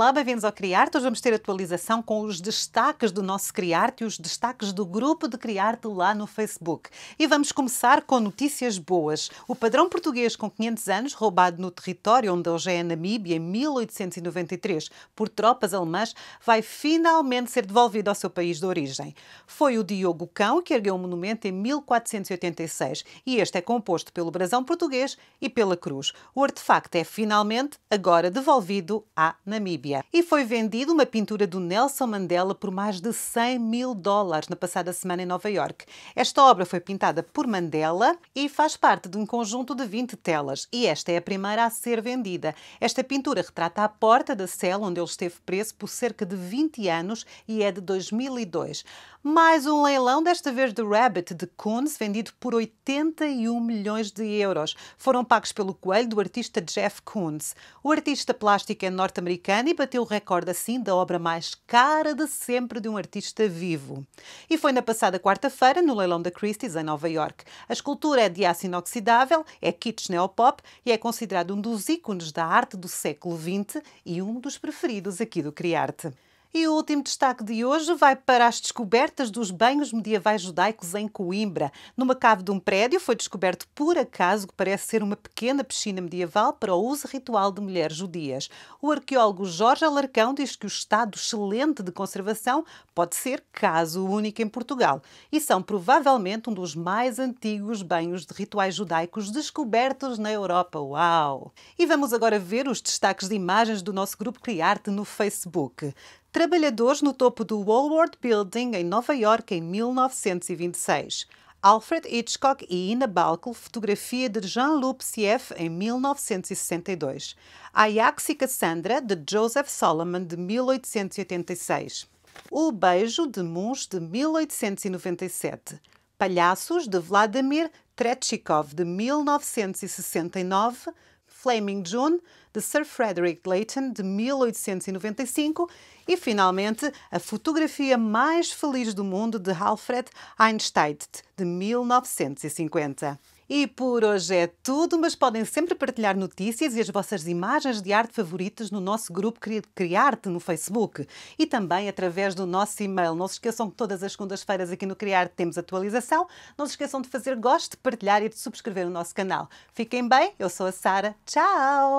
Olá, bem-vindos ao Criarte. Hoje vamos ter atualização com os destaques do nosso Criarte e os destaques do grupo de Criarte lá no Facebook. E vamos começar com notícias boas. O padrão português com 500 anos, roubado no território onde hoje é a Namíbia, em 1893, por tropas alemãs, vai finalmente ser devolvido ao seu país de origem. Foi o Diogo Cão que ergueu o monumento em 1486 e este é composto pelo brasão português e pela cruz. O artefacto é finalmente agora devolvido à Namíbia. E foi vendida uma pintura do Nelson Mandela por mais de 100 mil dólares na passada semana em Nova York. Esta obra foi pintada por Mandela e faz parte de um conjunto de 20 telas, e esta é a primeira a ser vendida. Esta pintura retrata a porta da cela onde ele esteve preso por cerca de 20 anos e é de 2002. Mais um leilão, desta vez de Rabbit de Kunz, vendido por 81 milhões de euros. Foram pagos pelo coelho do artista Jeff Koons. O artista plástico é norte-americano e bateu o recorde assim da obra mais cara de sempre de um artista vivo. E foi na passada quarta-feira, no leilão da Christie's, em Nova York. A escultura é de aço inoxidável, é kitsch neopop e é considerado um dos ícones da arte do século XX e um dos preferidos aqui do Criarte. E o último destaque de hoje vai para as descobertas dos banhos medievais judaicos em Coimbra. Numa cave de um prédio foi descoberto por acaso que parece ser uma pequena piscina medieval para o uso ritual de mulheres judias. O arqueólogo Jorge Alarcão diz que o estado excelente de conservação pode ser caso único em Portugal e são provavelmente um dos mais antigos banhos de rituais judaicos descobertos na Europa. Uau! E vamos agora ver os destaques de imagens do nosso grupo Criarte no Facebook trabalhadores no topo do Woolworth Building em Nova York em 1926. Alfred Hitchcock e Ina Balkle, fotografia de Jean-Loup Sieff em 1962. Ajax e Cassandra, de Joseph Solomon, de 1886. O Beijo, de Munch, de 1897. Palhaços, de Vladimir Tretchikov, de 1969. Flaming June, de Sir Frederick Leighton, de 1895, e finalmente a fotografia mais feliz do mundo de Alfred Einstein, de 1950. E por hoje é tudo, mas podem sempre partilhar notícias e as vossas imagens de arte favoritas no nosso grupo Criarte no Facebook e também através do nosso e-mail. Não se esqueçam que todas as segundas-feiras aqui no Criarte temos atualização. Não se esqueçam de fazer gosto, de partilhar e de subscrever o nosso canal. Fiquem bem, eu sou a Sara. Tchau!